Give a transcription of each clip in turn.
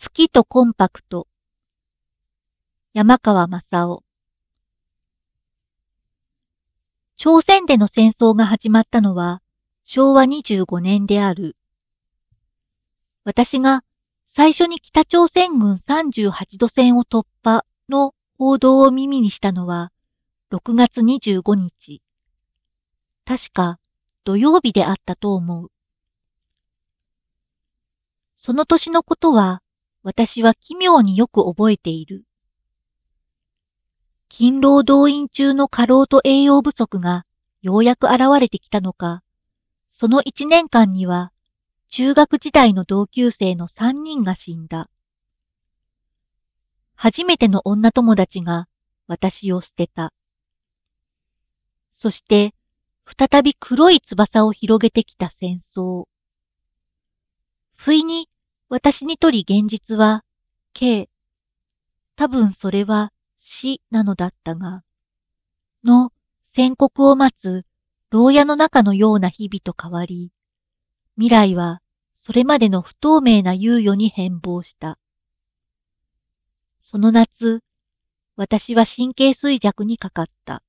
月とコンパクト。山川正夫。朝鮮での戦争が始まったのは昭和25年である。私が最初に北朝鮮軍38度線を突破の報道を耳にしたのは6月25日。確か土曜日であったと思う。その年のことは私は奇妙によく覚えている。勤労動員中の過労と栄養不足がようやく現れてきたのか、その一年間には中学時代の同級生の三人が死んだ。初めての女友達が私を捨てた。そして、再び黒い翼を広げてきた戦争。不意に私にとり現実は、K、多分それは死なのだったが、の宣告を待つ牢屋の中のような日々と変わり、未来はそれまでの不透明な猶予に変貌した。その夏、私は神経衰弱にかかった。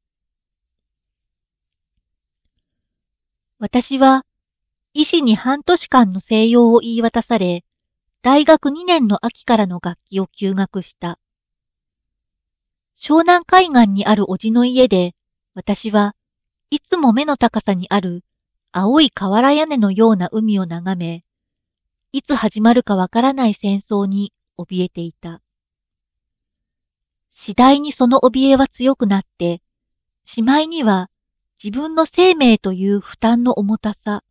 私は医師に半年間の静養を言い渡され、大学2年の秋からの楽器を休学した。湘南海岸にあるおじの家で、私はいつも目の高さにある青い瓦屋根のような海を眺め、いつ始まるかわからない戦争に怯えていた。次第にその怯えは強くなって、しまいには自分の生命という負担の重たさ、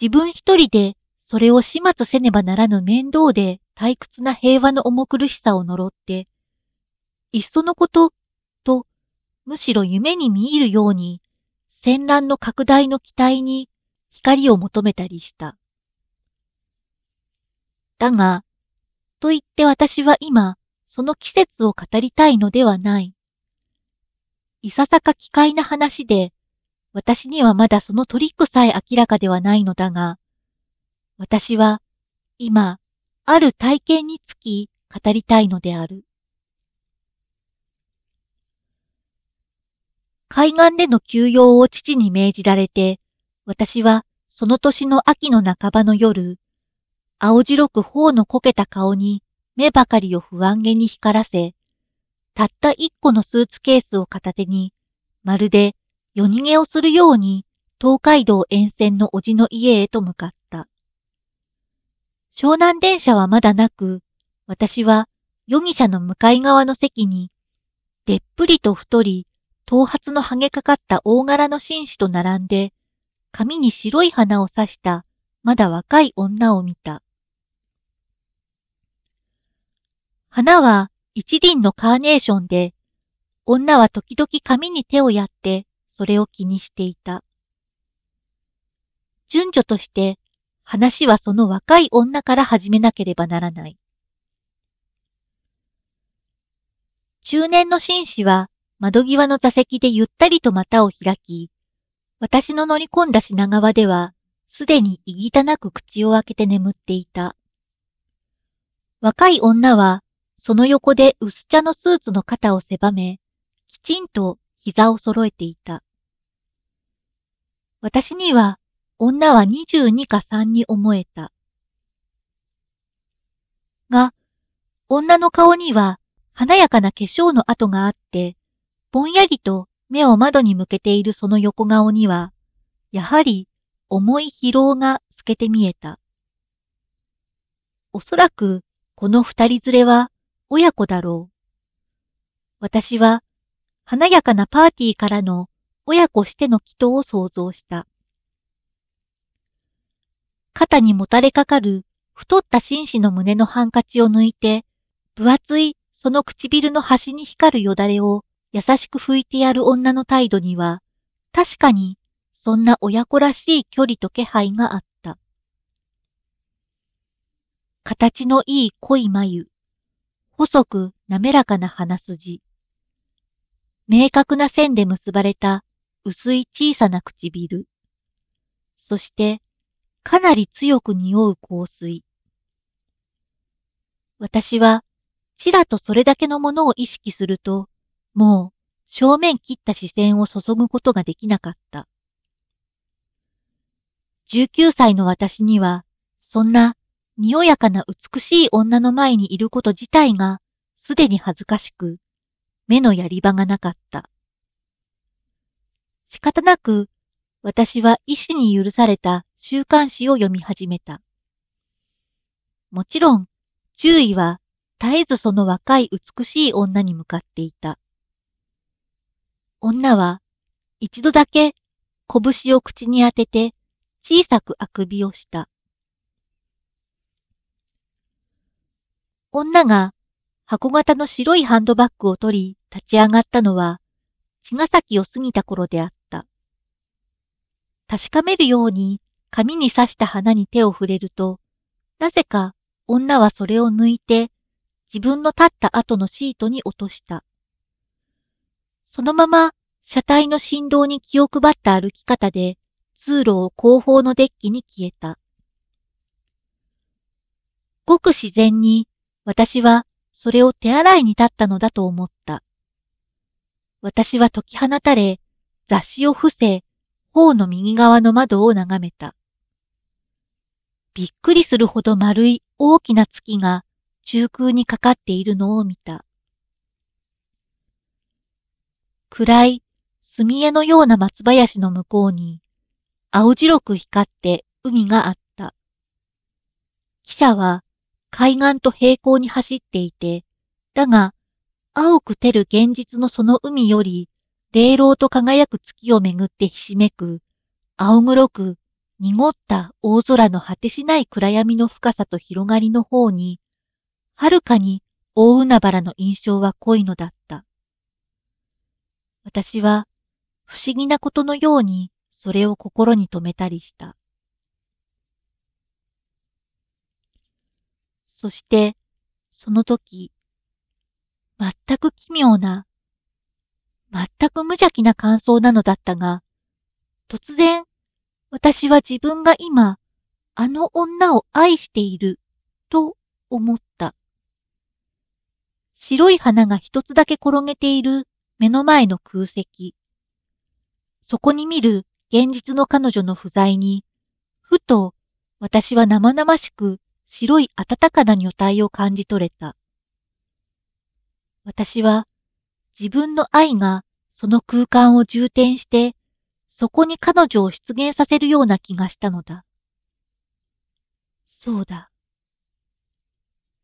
自分一人でそれを始末せねばならぬ面倒で退屈な平和の重苦しさを呪って、いっそのこと、と、むしろ夢に見入るように、戦乱の拡大の期待に光を求めたりした。だが、と言って私は今、その季節を語りたいのではない。いささか奇怪な話で、私にはまだそのトリックさえ明らかではないのだが、私は今ある体験につき語りたいのである。海岸での休養を父に命じられて、私はその年の秋の半ばの夜、青白く頬のこけた顔に目ばかりを不安げに光らせ、たった一個のスーツケースを片手に、まるで夜逃げをするように東海道沿線のおじの家へと向かった。湘南電車はまだなく、私は容疑者の向かい側の席に、でっぷりと太り、頭髪の剥げかかった大柄の紳士と並んで、髪に白い花を刺した、まだ若い女を見た。花は一輪のカーネーションで、女は時々髪に手をやって、それを気にしていた。順序として話はその若い女から始めなければならない。中年の紳士は窓際の座席でゆったりと股を開き、私の乗り込んだ品川では、すでにいぎたなく口を開けて眠っていた。若い女は、その横で薄茶のスーツの肩を狭め、きちんと膝を揃えていた。私には女は二十二か三に思えた。が、女の顔には華やかな化粧の跡があって、ぼんやりと目を窓に向けているその横顔には、やはり重い疲労が透けて見えた。おそらくこの二人連れは親子だろう。私は華やかなパーティーからの親子しての祈祷を想像した。肩にもたれかかる太った紳士の胸のハンカチを抜いて、分厚いその唇の端に光るよだれを優しく拭いてやる女の態度には、確かにそんな親子らしい距離と気配があった。形のいい濃い眉、細く滑らかな鼻筋、明確な線で結ばれた薄い小さな唇、そしてかなり強く匂う香水。私は、ちらとそれだけのものを意識すると、もう正面切った視線を注ぐことができなかった。19歳の私には、そんな、にやかな美しい女の前にいること自体が、すでに恥ずかしく、目のやり場がなかった。仕方なく、私は医師に許された週刊誌を読み始めた。もちろん、注意は絶えずその若い美しい女に向かっていた。女は一度だけ拳を口に当てて小さくあくびをした。女が箱型の白いハンドバッグを取り立ち上がったのは茅ヶ崎を過ぎた頃であった。確かめるように髪に刺した花に手を触れると、なぜか女はそれを抜いて自分の立った後のシートに落とした。そのまま車体の振動に気を配った歩き方で通路を後方のデッキに消えた。ごく自然に私はそれを手洗いに立ったのだと思った。私は解き放たれ、雑誌を伏せ、頬の右側の窓を眺めた。びっくりするほど丸い大きな月が中空にかかっているのを見た。暗い墨絵のような松林の向こうに青白く光って海があった。汽車は海岸と平行に走っていて、だが青く照る現実のその海より、霊老と輝く月をめぐってひしめく、青黒く濁った大空の果てしない暗闇の深さと広がりの方に、はるかに大海原の印象は濃いのだった。私は不思議なことのようにそれを心に留めたりした。そして、その時、全く奇妙な、全く無邪気な感想なのだったが、突然私は自分が今、あの女を愛していると思った。白い花が一つだけ転げている目の前の空席。そこに見る現実の彼女の不在に、ふと私は生々しく白い暖かな女体を感じ取れた。私は自分の愛がその空間を充填してそこに彼女を出現させるような気がしたのだ。そうだ。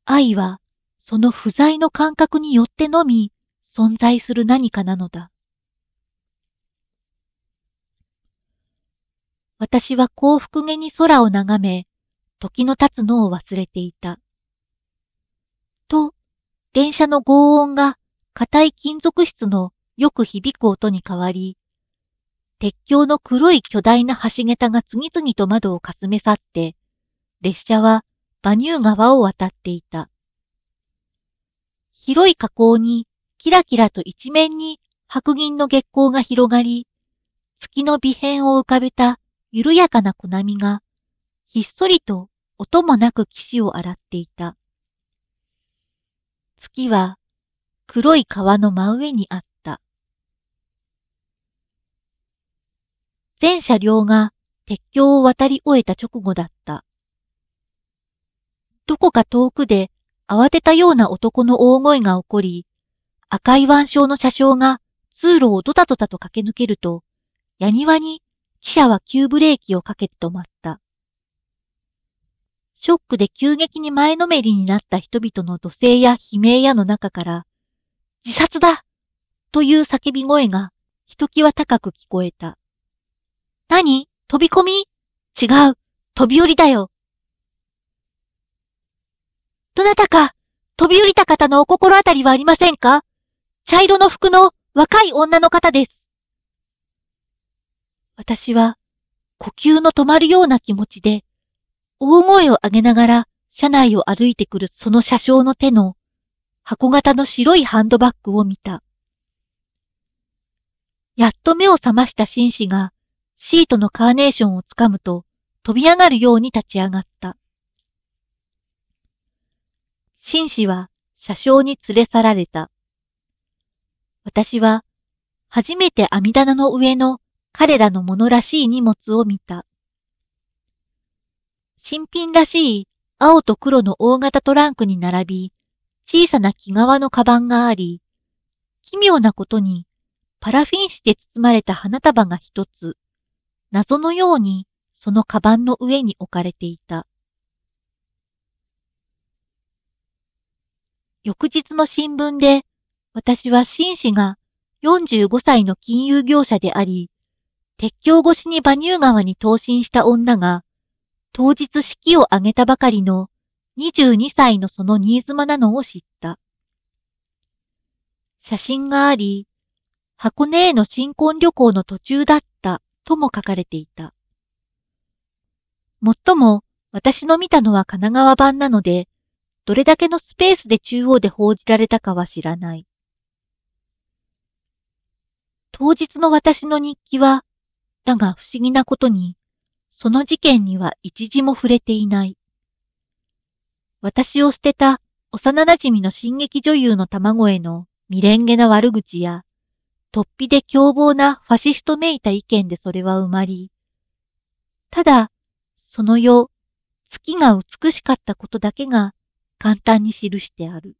愛は、その不在の感覚によってのみ存在する何かなのだ。私は幸福げに空を眺め、時の経つのを忘れていた。と、電車の轟音が硬い金属質のよく響く音に変わり、鉄橋の黒い巨大な橋桁が次々と窓をかすめ去って、列車はバニュー川を渡っていた。広い河口にキラキラと一面に白銀の月光が広がり、月の微変を浮かべた緩やかな小波が、ひっそりと音もなく岸を洗っていた。月は黒い川の真上にあった。全車両が鉄橋を渡り終えた直後だった。どこか遠くで慌てたような男の大声が起こり、赤い腕章の車掌が通路をドタドタと駆け抜けると、屋庭に汽車は急ブレーキをかけて止まった。ショックで急激に前のめりになった人々の土星や悲鳴やの中から、自殺だという叫び声がひときわ高く聞こえた。何飛び込み違う。飛び降りだよ。どなたか、飛び降りた方のお心当たりはありませんか茶色の服の若い女の方です。私は、呼吸の止まるような気持ちで、大声を上げながら車内を歩いてくるその車掌の手の箱型の白いハンドバッグを見た。やっと目を覚ました紳士がシートのカーネーションをつかむと、飛び上がるように立ち上がった。紳士は車掌に連れ去られた。私は、初めて網棚の上の彼らのものらしい荷物を見た。新品らしい青と黒の大型トランクに並び、小さな木側のカバンがあり、奇妙なことにパラフィン紙で包まれた花束が一つ、謎のようにそのカバンの上に置かれていた。翌日の新聞で、私は紳士が45歳の金融業者であり、鉄橋越しに馬乳川に投身した女が、当日式を挙げたばかりの22歳のその新妻なのを知った。写真があり、箱根への新婚旅行の途中だっとも書かれていた。もっとも、私の見たのは神奈川版なので、どれだけのスペースで中央で報じられたかは知らない。当日の私の日記は、だが不思議なことに、その事件には一時も触れていない。私を捨てた幼馴染の進撃女優の卵への未練げな悪口や、突飛で凶暴なファシストめいた意見でそれは埋まり、ただ、その世、月が美しかったことだけが簡単に記してある。